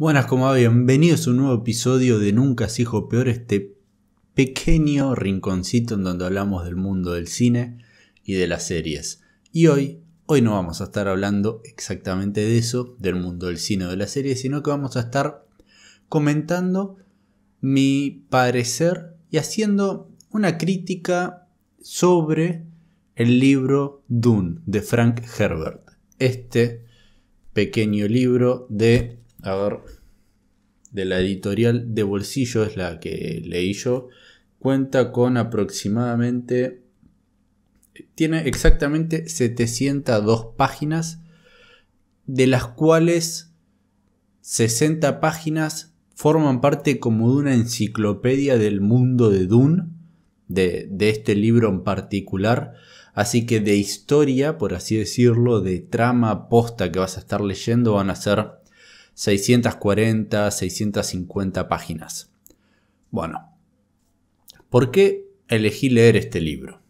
Buenas, como va? Bienvenidos a un nuevo episodio de Nunca se hijo peor, este pequeño rinconcito en donde hablamos del mundo del cine y de las series. Y hoy, hoy no vamos a estar hablando exactamente de eso, del mundo del cine o de las series, sino que vamos a estar comentando mi parecer y haciendo una crítica sobre el libro Dune de Frank Herbert. Este pequeño libro de a ver, de la editorial de bolsillo es la que leí yo, cuenta con aproximadamente, tiene exactamente 702 páginas, de las cuales 60 páginas forman parte como de una enciclopedia del mundo de Dune, de, de este libro en particular, Así que de historia, por así decirlo, de trama posta que vas a estar leyendo van a ser 640, 650 páginas. Bueno, ¿por qué elegí leer este libro?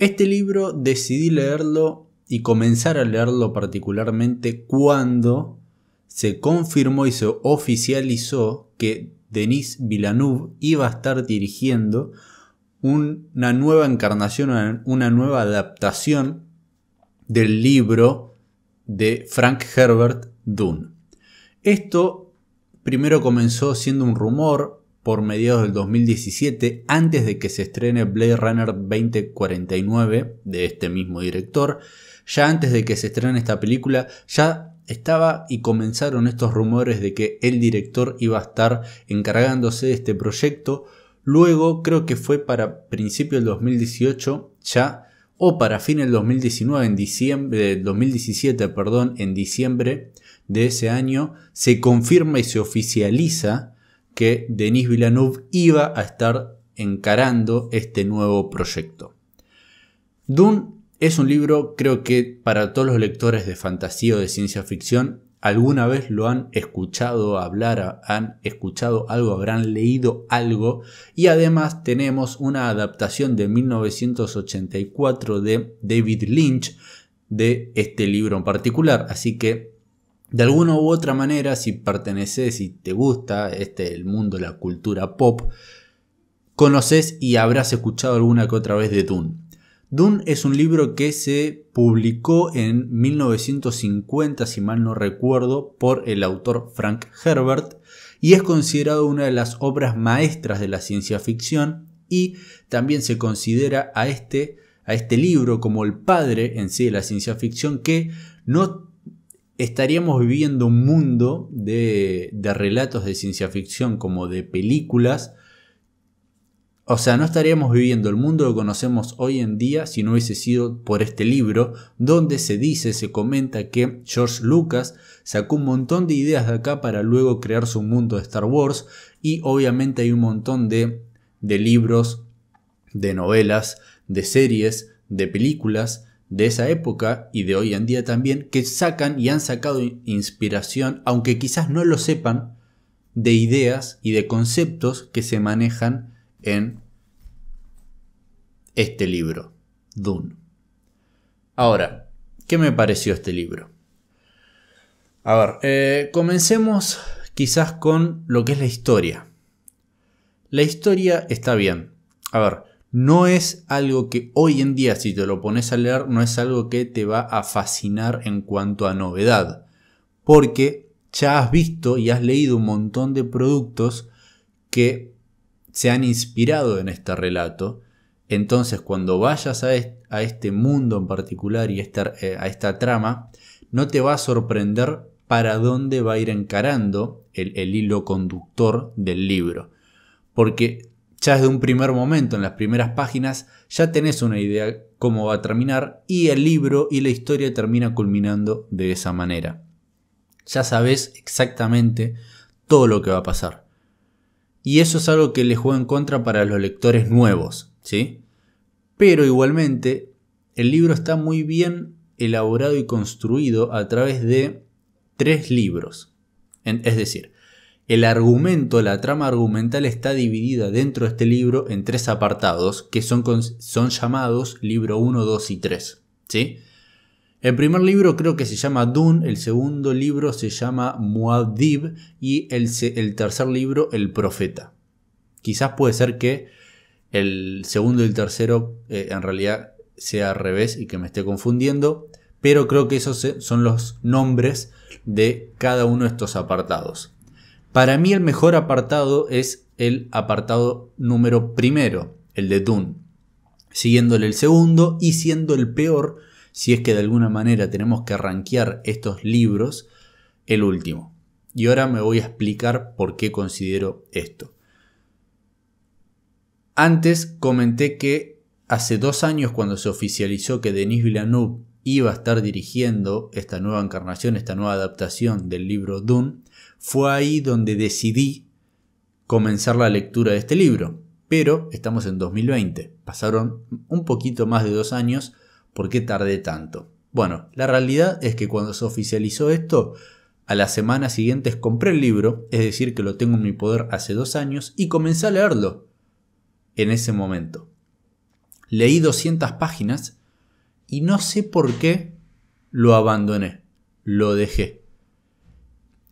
Este libro decidí leerlo y comenzar a leerlo particularmente cuando se confirmó y se oficializó que Denis Villeneuve iba a estar dirigiendo una nueva encarnación, una nueva adaptación del libro de Frank Herbert Dune. Esto primero comenzó siendo un rumor por mediados del 2017, antes de que se estrene Blade Runner 2049 de este mismo director. Ya antes de que se estrene esta película, ya estaba y comenzaron estos rumores de que el director iba a estar encargándose de este proyecto. Luego, creo que fue para principio del 2018 ya, o para fin del 2019, en diciembre, 2017, perdón, en diciembre, de ese año, se confirma y se oficializa que Denis Villeneuve iba a estar encarando este nuevo proyecto. Dune es un libro, creo que para todos los lectores de fantasía o de ciencia ficción, alguna vez lo han escuchado hablar, han escuchado algo, habrán leído algo. Y además tenemos una adaptación de 1984 de David Lynch de este libro en particular. Así que de alguna u otra manera, si perteneces y te gusta este el mundo, la cultura pop, conoces y habrás escuchado alguna que otra vez de Dune. Dune es un libro que se publicó en 1950, si mal no recuerdo, por el autor Frank Herbert y es considerado una de las obras maestras de la ciencia ficción y también se considera a este, a este libro como el padre en sí de la ciencia ficción que no estaríamos viviendo un mundo de, relatos de ciencia ficción como de películas. O sea, no estaríamos viviendo el mundo que conocemos hoy en día si no hubiese sido por este libro, donde se dice, se comenta que George Lucas sacó un montón de ideas de acá para luego crear su mundo de Star Wars y obviamente hay un montón de libros, de novelas, de series, de películas de esa época y de hoy en día también, que sacan y han sacado inspiración, aunque quizás no lo sepan, de ideas y de conceptos que se manejan en este libro, Dune. Ahora, ¿qué me pareció este libro? A ver, eh, comencemos quizás con lo que es la historia. La historia está bien. A ver, no es algo que hoy en día, si te lo pones a leer, no es algo que te va a fascinar en cuanto a novedad. Porque ya has visto y has leído un montón de productos que se han inspirado en este relato. Entonces, cuando vayas a, este mundo en particular y este, eh, a esta trama, no te va a sorprender para dónde va a ir encarando el, el hilo conductor del libro. Porque ya desde un primer momento, en las primeras páginas, ya tenés una idea cómo va a terminar y el libro y la historia termina culminando de esa manera. Ya sabés exactamente todo lo que va a pasar. Y eso es algo que le juega en contra para los lectores nuevos, ¿sí? Pero igualmente, el libro está muy bien elaborado y construido a través de tres libros. Es decir, el argumento, la trama argumental está dividida dentro de este libro en tres apartados que son, son llamados libro 1, 2 y 3. ¿sí? El primer libro creo que se llama Dune, el segundo libro se llama Muad'Dib y el, tercer libro El Profeta. Quizás puede ser que el segundo y el tercero eh, en realidad sea al revés y que me esté confundiendo, pero creo que esos son los nombres de cada uno de estos apartados. Para mí el mejor apartado es el apartado número primero, el de Dune, siguiéndole el segundo y siendo el peor, si es que de alguna manera tenemos que arranquear estos libros, el último. Y ahora me voy a explicar por qué considero esto. Antes comenté que hace dos años cuando se oficializó que Denis Villeneuve iba a estar dirigiendo esta nueva encarnación, esta nueva adaptación del libro Dune, fue ahí donde decidí comenzar la lectura de este libro. Pero estamos en 2020. Pasaron un poquito más de dos años. ¿Por qué tardé tanto? Bueno, la realidad es que cuando se oficializó esto, a las semanas siguientes compré el libro, es decir, que lo tengo en mi poder hace dos años, y comencé a leerlo en ese momento. Leí 200 páginas y no sé por qué lo abandoné, lo dejé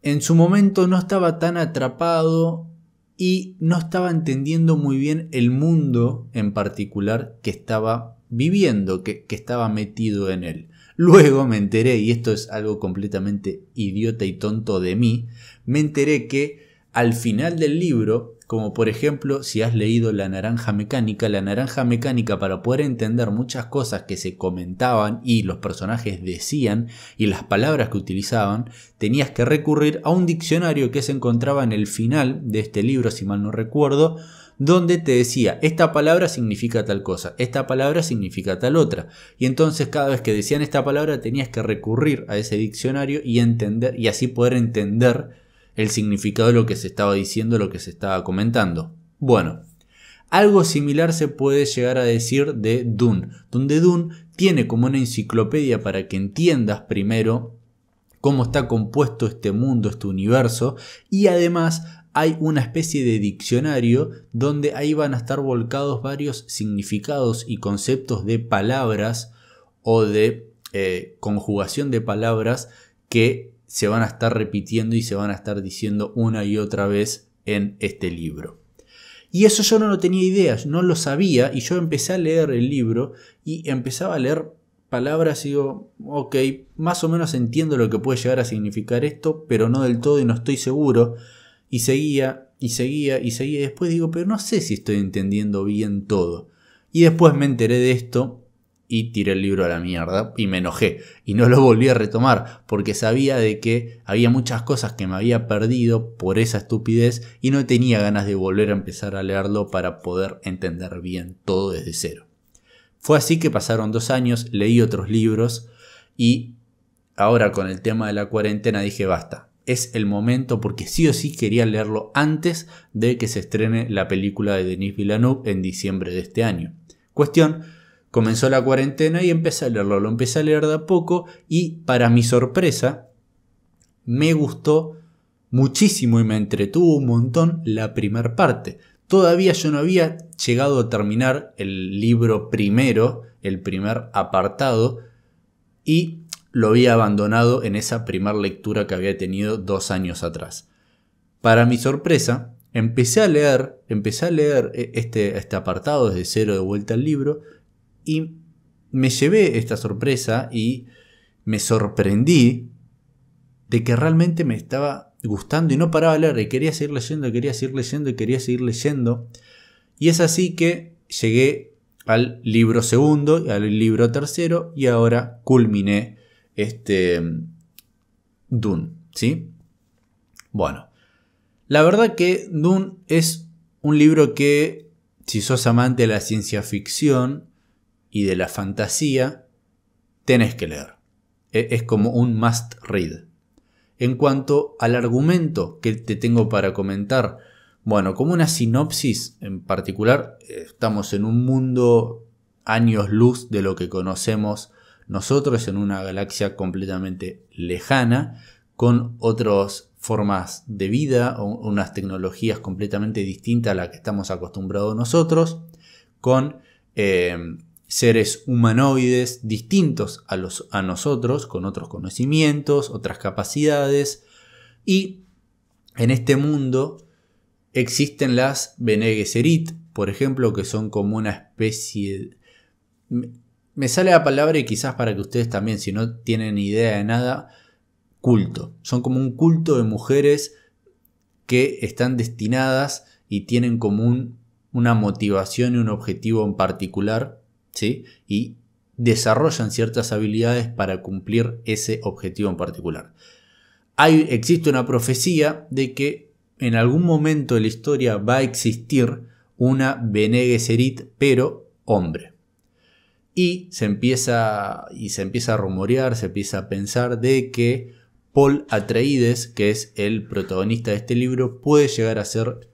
en su momento no estaba tan atrapado y no estaba entendiendo muy bien el mundo en particular que estaba viviendo, que, que, estaba metido en él. Luego me enteré, y esto es algo completamente idiota y tonto de mí, me enteré que al final del libro, como por ejemplo si has leído La Naranja Mecánica, La Naranja Mecánica para poder entender muchas cosas que se comentaban y los personajes decían y las palabras que utilizaban, tenías que recurrir a un diccionario que se encontraba en el final de este libro, si mal no recuerdo, donde te decía, esta palabra significa tal cosa, esta palabra significa tal otra. Y entonces cada vez que decían esta palabra tenías que recurrir a ese diccionario y entender y así poder entender el significado de lo que se estaba diciendo, lo que se estaba comentando. Bueno, algo similar se puede llegar a decir de Dune, donde Dune tiene como una enciclopedia para que entiendas primero cómo está compuesto este mundo, este universo, y además hay una especie de diccionario donde ahí van a estar volcados varios significados y conceptos de palabras o de eh, conjugación de palabras que se van a estar repitiendo y se van a estar diciendo una y otra vez en este libro. Y eso yo no lo tenía idea, no lo sabía y yo empecé a leer el libro y empezaba a leer palabras y digo, ok, más o menos entiendo lo que puede llegar a significar esto, pero no del todo y no estoy seguro. Y seguía y seguía y seguía y después digo, pero no sé si estoy entendiendo bien todo. Y después me enteré de esto y tiré el libro a la mierda y me enojé y no lo volví a retomar porque sabía de que había muchas cosas que me había perdido por esa estupidez y no tenía ganas de volver a empezar a leerlo para poder entender bien todo desde cero. Fue así que pasaron dos años, leí otros libros y ahora con el tema de la cuarentena dije basta, es el momento porque sí o sí quería leerlo antes de que se estrene la película de Denis Villeneuve en diciembre de este año. Cuestión comenzó la cuarentena y empecé a leerlo. Lo empecé a leer de a poco y para mi sorpresa me gustó muchísimo y me entretuvo un montón la primera parte. Todavía yo no había llegado a terminar el libro primero, el primer apartado, y lo había abandonado en esa primera lectura que había tenido dos años atrás. Para mi sorpresa, empecé a leer, empecé a leer e-, este, este apartado desde cero de vuelta al libro y me llevé esta sorpresa y me sorprendí de que realmente me estaba gustando y no paraba de leer y quería seguir leyendo, quería seguir leyendo y quería seguir leyendo. Y es así que llegué al libro segundo, al libro tercero y ahora culminé este mm, Dune, ¿sí? Bueno, la verdad que Dune es un libro que si sos amante de la ciencia ficción y de la fantasía, tenés que leer. E, es como un must read. En cuanto al argumento que te tengo para comentar, bueno, como una sinopsis en particular, estamos en un mundo años luz de lo que conocemos nosotros, en una galaxia completamente lejana, con otras formas de vida, unas tecnologías completamente distintas a las que estamos acostumbrados nosotros, con eh, seres humanoides distintos a, los, a nosotros, con otros conocimientos, otras capacidades, y en este mundo existen las Bene por ejemplo, que son como una especie... Me sale la palabra y quizás para que ustedes también, si no tienen idea de nada, culto. Son como un culto de mujeres que están destinadas y tienen como una motivación y un objetivo en particular y desarrollan ciertas habilidades para cumplir ese objetivo en particular. existe una profecía de que en algún momento de la historia va a existir una Benegeserit, pero hombre. Y se empieza, y se empieza a rumorear, se empieza a pensar de que Paul Atreides, que es el protagonista de este libro, puede llegar a ser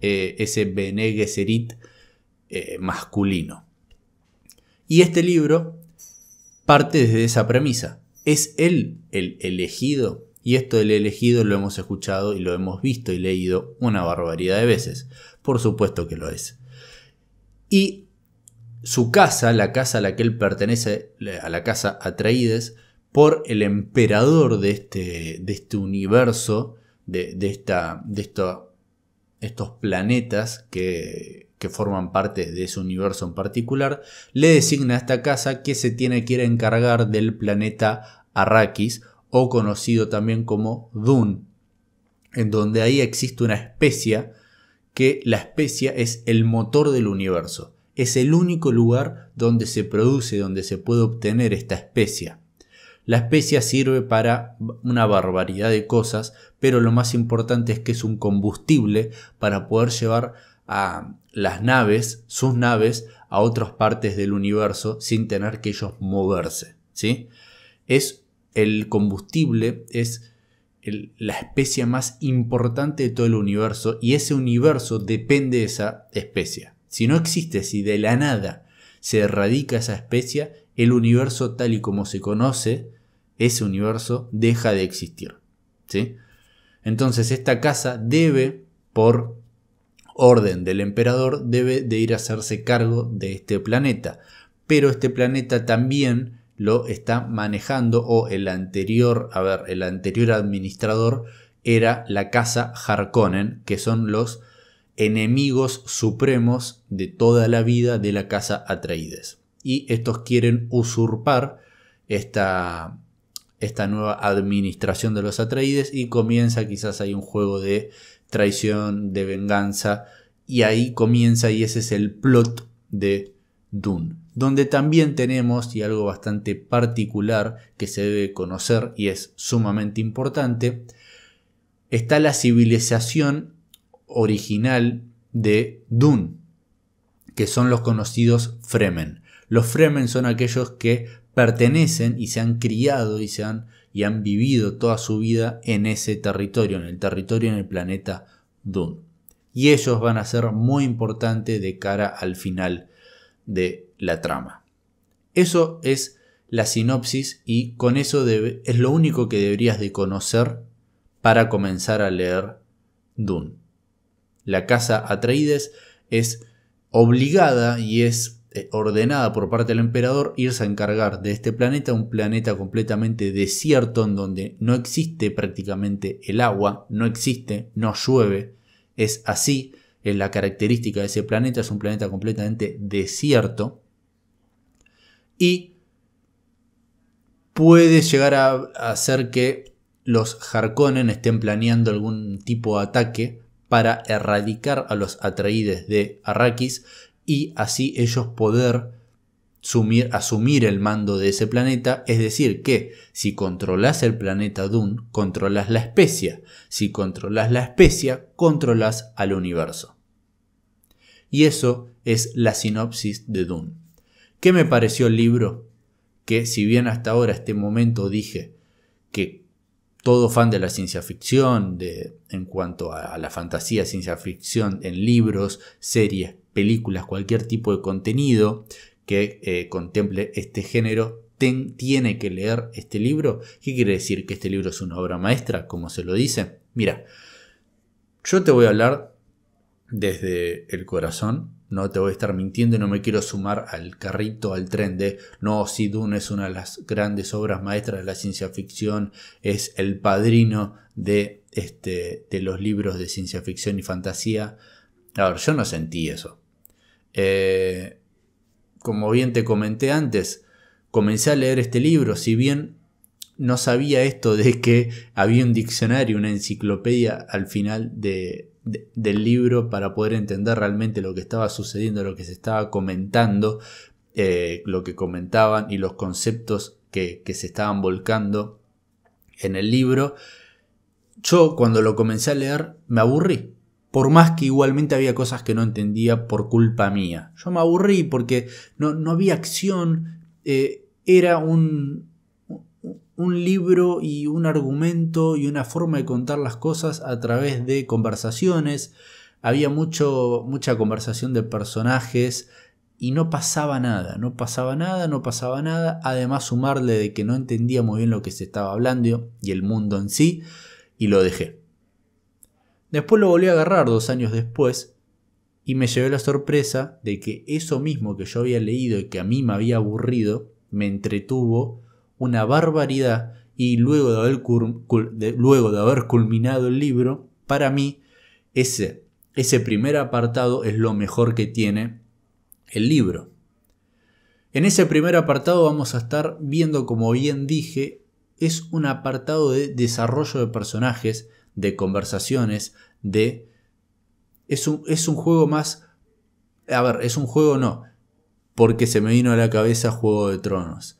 eh, ese Benegeserit eh, masculino. Y este libro parte desde esa premisa. Es él el elegido. Y esto del elegido lo hemos escuchado y lo hemos visto y leído una barbaridad de veces. Por supuesto que lo es. Y su casa, la casa a la que él pertenece, a la casa Atreides, por el emperador de este, este universo, de, estos planetas que, que forman parte de ese universo en particular, le designa a esta casa que se tiene que ir a encargar del planeta Arrakis, o conocido también como Dune, en donde ahí existe una especie que la especie es el motor del universo. Es el único lugar donde se produce, donde se puede obtener esta especie. La especie sirve para una barbaridad de cosas, pero lo más importante es que es un combustible para poder llevar a las naves, sus naves, a otras partes del universo sin tener que ellos moverse. ¿sí? Es el combustible, es la especie más importante de todo el universo y ese universo depende de esa especie. Si no existe, si de la nada se erradica esa especie, el universo tal y como se conoce, ese universo deja de existir. Entonces esta casa debe, por orden del emperador debe de ir a hacerse cargo de este planeta. Pero este planeta también lo está manejando o el anterior, a ver, el anterior administrador era la casa Harkonnen, que son los enemigos supremos de toda la vida de la casa Atreides. Y estos quieren usurpar esta, esta nueva administración de los Atreides y comienza quizás hay un juego de traición, de venganza, y ahí comienza y ese es el plot de Dune, donde también tenemos, y algo bastante particular que se debe conocer y es sumamente importante, está la civilización original de Dune, que son los conocidos Fremen. Los Fremen son aquellos que pertenecen y se han criado y se han y han vivido toda su vida en ese territorio, en el territorio en el planeta Dune. Y ellos van a ser muy importantes de cara al final de la trama. Eso es la sinopsis y con eso es lo único que deberías de conocer para comenzar a leer Dune. La casa Atreides es obligada y es eh, ordenada por parte del emperador irse a encargar de este planeta, un planeta completamente desierto en donde no existe prácticamente el agua, no existe, no llueve, es así, es la característica de ese planeta, es un planeta completamente desierto y puede llegar a hacer que los Harkonnen estén planeando algún tipo de ataque para erradicar a los atraídes de Arrakis y así ellos poder asumir el mando de ese planeta. Es decir, que si controlas el planeta Dune, controlas la especie. Si controlas la especie, controlas al universo. Y eso es la sinopsis de Dune. ¿Qué me pareció el libro? Que si bien hasta ahora, este momento, dije que todo fan de la ciencia ficción, de, en cuanto a, la fantasía, ciencia ficción, en libros, series, películas, cualquier tipo de contenido que eh, contemple este género, tiene que leer este libro. ¿Qué quiere decir que este libro es una obra maestra, como se lo dice? Mira, yo te voy a hablar desde el corazón no te voy a estar mintiendo y no me mm. quiero sumar al carrito, al tren de no, si Dune es una de las grandes obras maestras de la ciencia ficción, es el padrino de, este, de los libros de ciencia ficción y fantasía. A ver, yo no sentí eso. Eh, como bien te comenté antes, comencé a leer este libro, si bien no sabía esto de que había un diccionario, una enciclopedia al final de, del libro para poder entender realmente lo que estaba sucediendo, lo que se estaba comentando, eh, lo que comentaban y los conceptos que, se estaban volcando en el libro. Yo cuando lo comencé a leer me aburrí, por más que igualmente había cosas que no entendía por culpa mía. Yo me aburrí porque no, no había acción, eh, era un, un libro y un argumento y una forma de contar las cosas a través de conversaciones. Había mucho, mucha conversación de personajes y no pasaba nada, no pasaba nada, no pasaba nada. Además sumarle de que no entendía muy bien lo que se estaba hablando y el mundo en sí y lo dejé. Después lo volví a agarrar dos años después y me llevé la sorpresa de que eso mismo que yo había leído y que a mí me había aburrido me entretuvo una barbaridad y luego de haber, culminado el libro, para mí ese, ese primer apartado es lo mejor que tiene el libro. En ese primer apartado vamos a estar viendo, como bien dije, es un apartado de desarrollo de personajes, de conversaciones, de... es un juego más... A ver, es un juego no, porque se me vino a la cabeza Juego de Tronos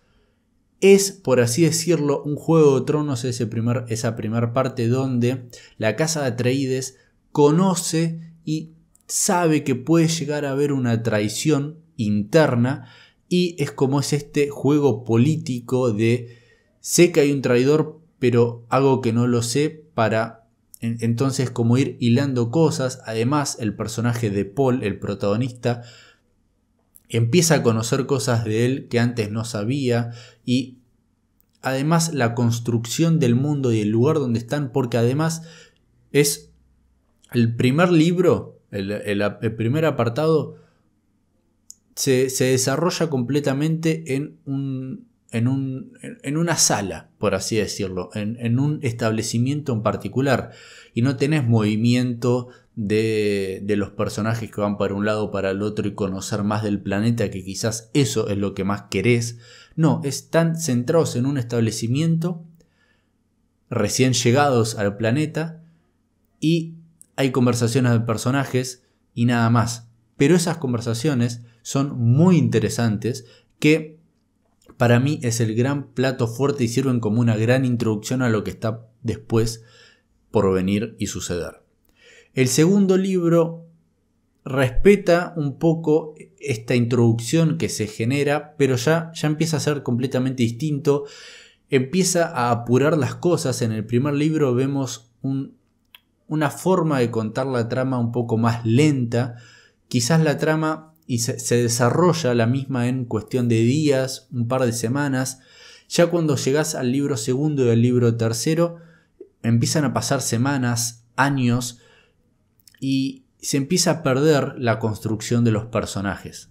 es, por así decirlo, un juego de tronos, ese primer, esa primera parte donde la casa de Atreides conoce y sabe que puede llegar a haber una traición interna y es como es este juego político de sé que hay un traidor pero hago que no lo sé para entonces como ir hilando cosas además el personaje de Paul el protagonista empieza a conocer cosas de él que antes no sabía y además la construcción del mundo y el lugar donde están, porque además es el primer libro, el, primer apartado, se, desarrolla completamente en un, en, un, en una sala, por así decirlo, en, un establecimiento en particular, y no tenés movimiento de, los personajes que van para un lado, para el otro y conocer más del planeta, que quizás eso es lo que más querés. No, están centrados en un establecimiento, recién llegados al planeta, y hay conversaciones de personajes y nada más. Pero esas conversaciones son muy interesantes que para mí es el gran plato fuerte y sirven como una gran introducción a lo que está después por venir y suceder. El segundo libro respeta un poco esta introducción que se genera, pero ya, ya empieza a ser completamente distinto, empieza a apurar las cosas. En el primer libro vemos una forma de contar la trama un poco más lenta, quizás la trama y se, desarrolla la misma en cuestión de días, un par de semanas. Ya cuando llegas al libro segundo y al libro tercero, empiezan a pasar semanas, años, y se empieza a perder la construcción de los personajes.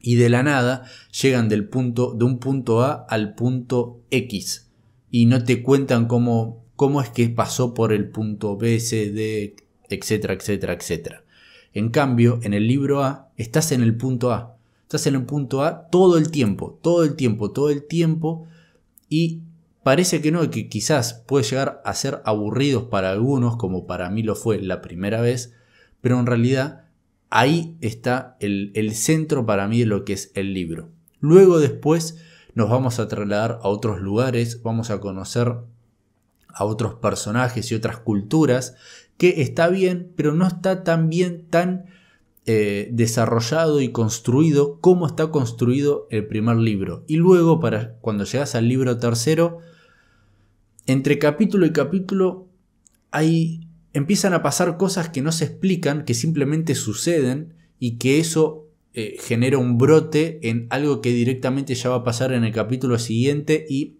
Y de la nada llegan del punto, de un punto A al punto X. Y no te cuentan cómo, cómo es que pasó por el punto B, C, D, etcétera, etcétera, etcétera. En cambio, en el libro A, estás en el punto A. Estás en el punto A todo el tiempo, todo el tiempo, todo el tiempo. Y parece que no, que quizás puede llegar a ser aburridos para algunos, como para mí lo fue la primera vez. Pero en realidad, ahí está el, el centro para mí de lo que es el libro. Luego después nos vamos a trasladar a otros lugares, vamos a conocer a otros personajes y otras culturas que está bien, pero no está tan bien, tan eh, desarrollado y construido como está construido el primer libro. Y luego, para, cuando llegas al libro tercero, entre capítulo y capítulo empiezan a pasar cosas que no se explican, que simplemente suceden y que eso eh, genera un brote en algo que directamente ya va a pasar en el capítulo siguiente y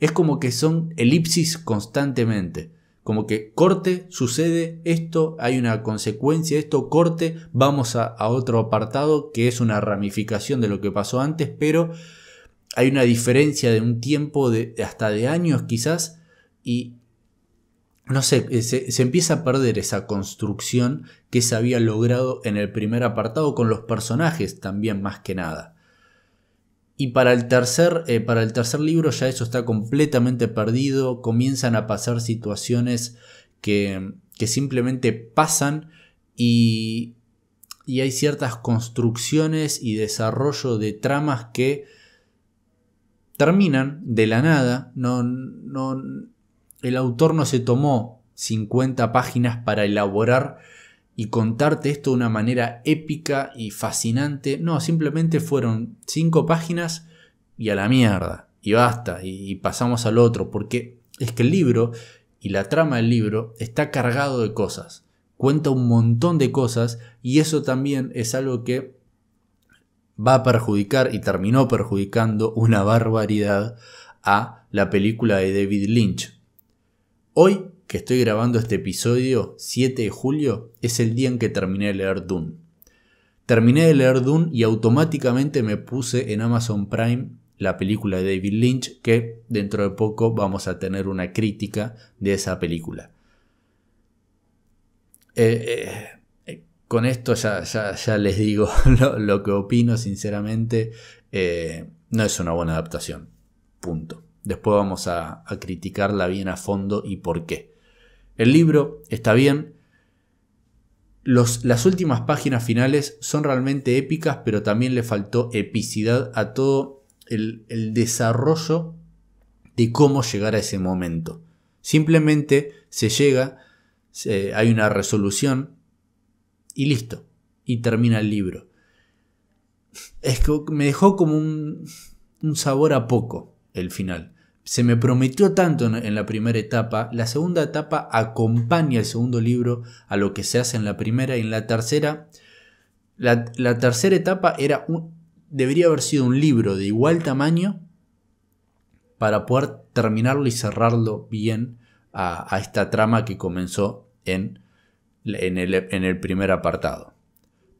es como que son elipsis constantemente como que corte, sucede esto, hay una consecuencia esto, corte, vamos a, otro apartado que es una ramificación de lo que pasó antes, pero hay una diferencia de un tiempo, de, hasta de años quizás, y no sé, eh, se, empieza a perder esa construcción que se había logrado en el primer apartado con los personajes también más que nada. Y para el, tercer, eh, para el tercer libro ya eso está completamente perdido, comienzan a pasar situaciones que, simplemente pasan y, y hay ciertas construcciones y desarrollo de tramas que terminan de la nada. No, no, el autor no se tomó 50 páginas para elaborar y contarte esto de una manera épica y fascinante. No, simplemente fueron cinco páginas y a la mierda. Y basta, y, y pasamos al otro, porque es que el libro y la trama del libro está cargado de cosas. Cuenta un montón de cosas y eso también es algo que va a perjudicar y terminó perjudicando una barbaridad a la película de David Lynch. Hoy que estoy grabando este episodio, 7 de julio, es el día en que terminé de leer Dune. Terminé de leer Dune y automáticamente me puse en Amazon Prime la película de David Lynch, que dentro de poco vamos a tener una crítica de esa película. Eh, eh, con esto ya, les digo lo, que opino, sinceramente, eh, no es una buena adaptación. Punto. Después vamos a criticarla bien a fondo y por qué. El libro está bien. las últimas páginas finales son realmente épicas, pero también le faltó epicidad a todo el, desarrollo de cómo llegar a ese momento. Simplemente se llega, hay una resolución y listo. Y termina el libro. Es que me dejó como un sabor a poco el final se me prometió tanto en la primera etapa, la segunda etapa acompaña el segundo libro a lo que se hace en la primera y en la tercera. La, tercera etapa era un, debería haber sido un libro de igual tamaño para poder terminarlo y cerrarlo bien a, esta trama que comenzó en, en, el, en el primer apartado.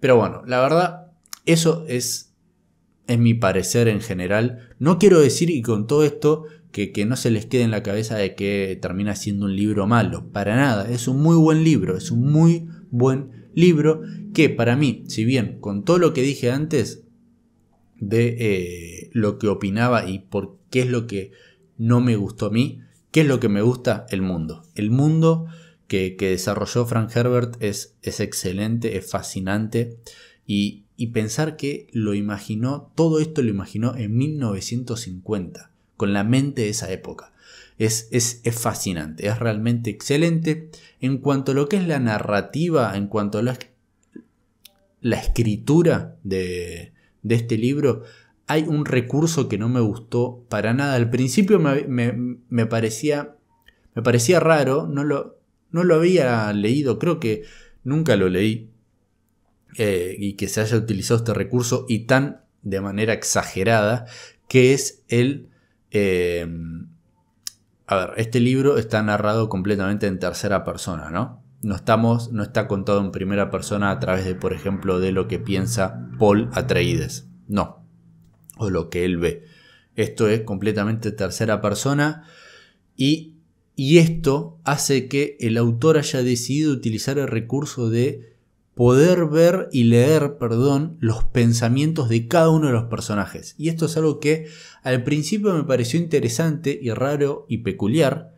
Pero bueno, la verdad, eso es es mi parecer en general. No quiero decir, y con todo esto, que, no se les quede en la cabeza de que termina siendo un libro malo. Para nada, es un muy buen libro, es un muy buen libro que para mí, si bien con todo lo que dije antes de eh, lo que opinaba y por qué es lo que no me gustó a mí, qué es lo que me gusta, el mundo. El mundo que, desarrolló Frank Herbert es, es excelente, es fascinante y, y pensar que lo imaginó, todo esto lo imaginó en 1950 con la mente de esa época. Es, fascinante, es realmente excelente. En cuanto a lo que es la narrativa, en cuanto a la, escritura de, este libro, hay un recurso que no me gustó para nada. Al principio me, parecía, me parecía raro, no lo, no lo había leído, creo que nunca lo leí. Eh, y que se haya utilizado este recurso y tan de manera exagerada, que es el eh, a ver, este libro está narrado completamente en tercera persona, ¿no? No, estamos, no está contado en primera persona a través de, por ejemplo, de lo que piensa Paul Atreides. No. O lo que él ve. Esto es completamente tercera persona y esto hace que el autor haya decidido utilizar el recurso de poder ver y leer, perdón, los pensamientos de cada uno de los personajes. Y esto es algo que al principio me pareció interesante y raro y peculiar,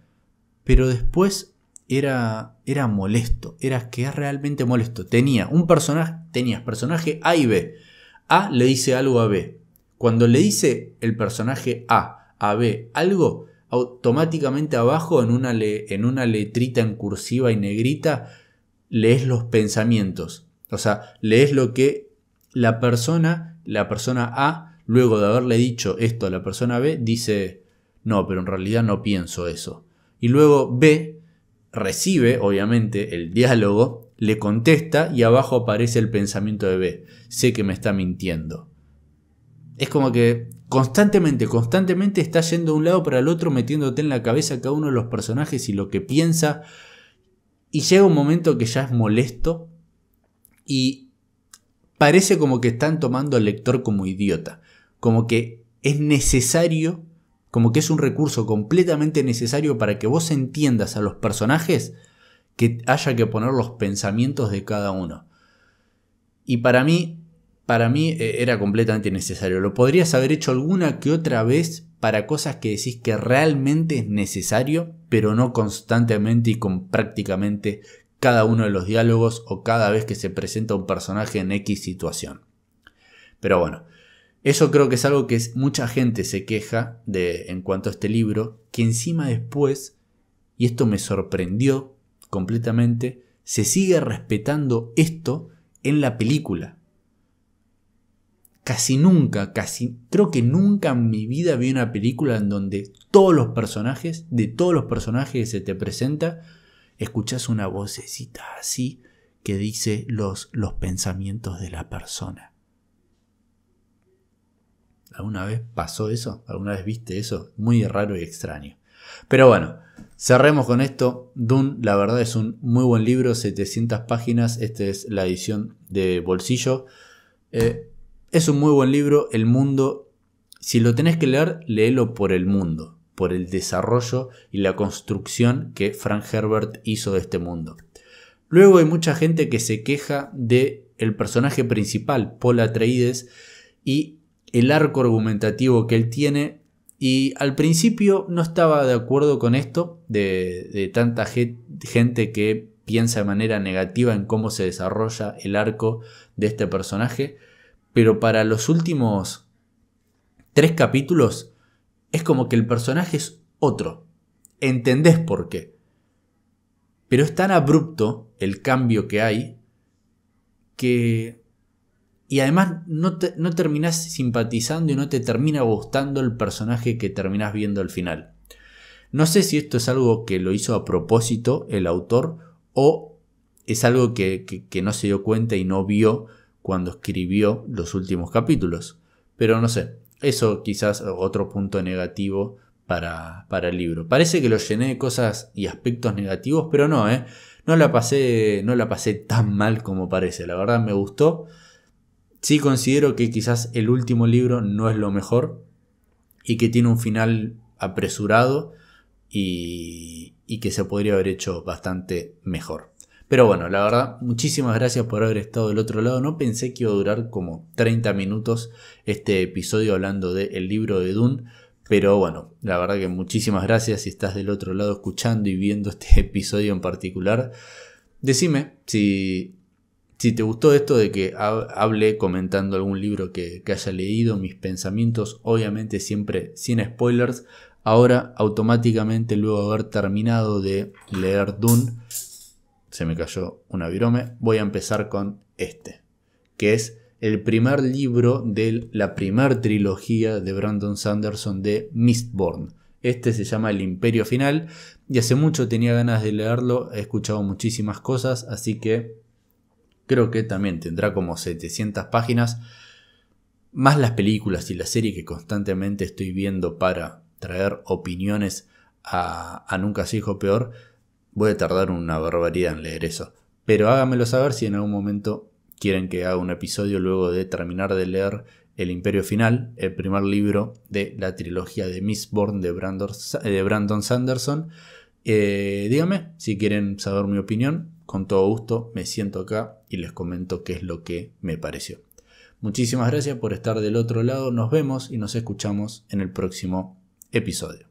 pero después era, era molesto, era que es realmente molesto. Tenía un personaje, tenías personaje A y B. A le dice algo a B. Cuando le dice el personaje A a B algo, automáticamente abajo en una, en una letrita en cursiva y negrita lees los pensamientos. O sea, lees lo que la persona, la persona A, luego de haberle dicho esto a la persona B, dice, no, pero en realidad no pienso eso. Y luego B recibe, obviamente, el diálogo, le contesta y abajo aparece el pensamiento de B. Sé que me está mintiendo. Es como que constantemente, constantemente está yendo de un lado para el otro, metiéndote en la cabeza cada uno de los personajes y lo que piensa, y llega un momento que ya es molesto y parece como que están tomando al lector como idiota, como que es necesario, como que es un recurso completamente necesario para que vos entiendas a los personajes que haya que poner los pensamientos de cada uno. Y para mí, para mí eh, era completamente necesario. Lo podrías haber hecho alguna que otra vez, para cosas que decís que realmente es necesario, pero no constantemente y con prácticamente cada uno de los diálogos o cada vez que se presenta un personaje en X situación. Pero bueno, eso creo que es algo que mucha gente se queja de en cuanto a este libro, que encima después, y esto me sorprendió completamente, se sigue respetando esto en la película. Casi nunca, casi, creo que nunca en mi vida vi una película en donde todos los personajes, de todos los personajes que se te presenta, escuchas una vocecita así que dice los, los pensamientos de la persona. ¿Alguna vez pasó eso? ¿Alguna vez viste eso? Muy raro y extraño. Pero bueno, cerremos con esto. Dune, la verdad es un muy buen libro, 700 páginas. Esta es la edición de bolsillo. Eh, es un muy buen libro, El Mundo. Si lo tenés que leer, léelo por el mundo, por el desarrollo y la construcción que Frank Herbert hizo de este mundo. Luego hay mucha gente que se queja de el personaje principal, Paul Atreides, y el arco argumentativo que él tiene. Y al principio no estaba de acuerdo con esto, de tanta gente que piensa de manera negativa en cómo se desarrolla el arco de este personaje pero para los últimos tres capítulos es como que el personaje es otro. Entendés por qué. Pero es tan abrupto el cambio que hay que... Y además no, terminás simpatizando y no te termina gustando el personaje que terminás viendo al final. No sé si esto es algo que lo hizo a propósito el autor o es algo que no se dio cuenta y no vio cuando escribió los últimos capítulos. Pero no sé, eso quizás otro punto negativo para, para, el libro. Parece que lo llené de cosas y aspectos negativos, pero no, ¿eh? No la, pasé, no la pasé tan mal como parece, la verdad me gustó. Sí considero que quizás el último libro no es lo mejor y que tiene un final apresurado y que se podría haber hecho bastante mejor. Pero bueno, la verdad, muchísimas gracias por haber estado del otro lado. No pensé que iba a durar como 30 minutos este episodio hablando del el libro de Dune. Pero bueno, la verdad que muchísimas gracias si estás del otro lado escuchando y viendo este episodio en particular. Decime si, si te gustó esto de que hable comentando algún libro que, que haya leído, mis pensamientos, obviamente siempre sin spoilers. Ahora automáticamente luego de haber terminado de leer Dune se me cayó una virome, voy a empezar con este, que es el primer libro de la primer trilogía de Brandon Sanderson de Mistborn. Este se llama El Imperio Final y hace mucho tenía ganas de leerlo, he escuchado muchísimas cosas, así que creo que también tendrá como 700 páginas, más las películas y la serie que constantemente estoy viendo para traer opiniones a, a Nunca se dijo peor, Voy a tardar una barbaridad en leer eso. Pero háganmelo saber si en algún momento quieren que haga un episodio luego de terminar de leer El Imperio Final, el primer libro de la trilogía de Miss de, de Brandon Sanderson. Eh, díganme si quieren saber mi opinión. Con todo gusto me siento acá y les comento qué es lo que me pareció. Muchísimas gracias por estar del otro lado. Nos vemos y nos escuchamos en el próximo episodio.